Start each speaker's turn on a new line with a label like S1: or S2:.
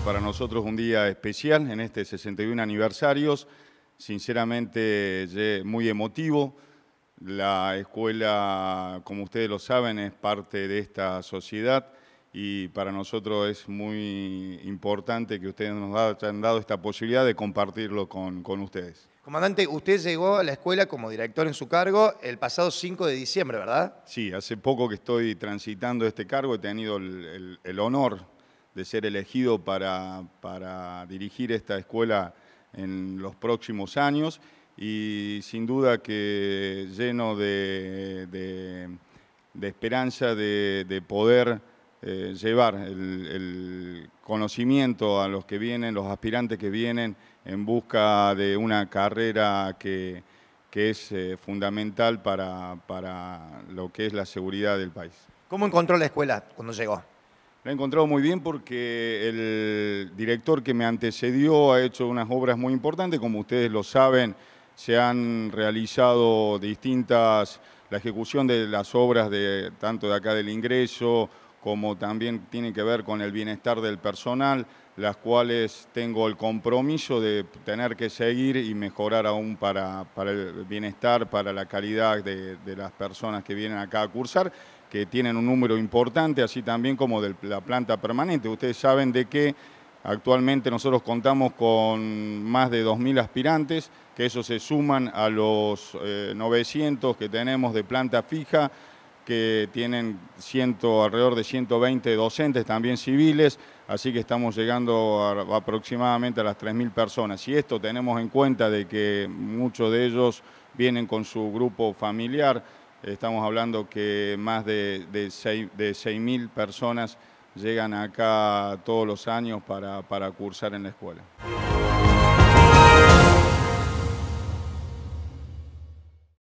S1: para nosotros un día especial en este 61 aniversario, sinceramente muy emotivo. La escuela, como ustedes lo saben, es parte de esta sociedad y para nosotros es muy importante que ustedes nos hayan dado esta posibilidad de compartirlo con, ustedes. Comandante, usted llegó a la escuela como director en su cargo el pasado 5 de diciembre, ¿verdad? Sí, hace poco que estoy transitando este cargo, he tenido el, el honor de ser elegido para, dirigir esta escuela en los próximos años y sin duda que lleno de, esperanza de, poder eh, llevar el, conocimiento a los que vienen, los aspirantes que vienen en busca de una carrera que, es eh, fundamental para, para lo que es la seguridad del país. ¿Cómo encontró la escuela cuando llegó? Lo he encontrado muy bien porque el director que me antecedió ha hecho unas obras muy importantes, como ustedes lo saben, se han realizado distintas, la ejecución de las obras de tanto de acá del ingreso como también tiene que ver con el bienestar del personal, las cuales tengo el compromiso de tener que seguir y mejorar aún para, el bienestar, para la calidad de las personas que vienen acá a cursar que tienen un número importante, así también como de la planta permanente. Ustedes saben de que actualmente nosotros contamos con más de 2.000 aspirantes, que eso se suman a los 900 eh, que tenemos de planta fija, que tienen alrededor de 120 docentes, también civiles, así que estamos llegando aproximadamente a las 3.000 personas. Y esto tenemos en cuenta de que muchos de ellos vienen con su grupo familiar, Estamos hablando que más de, de 6.000 personas llegan acá todos los años para cursar en la escuela.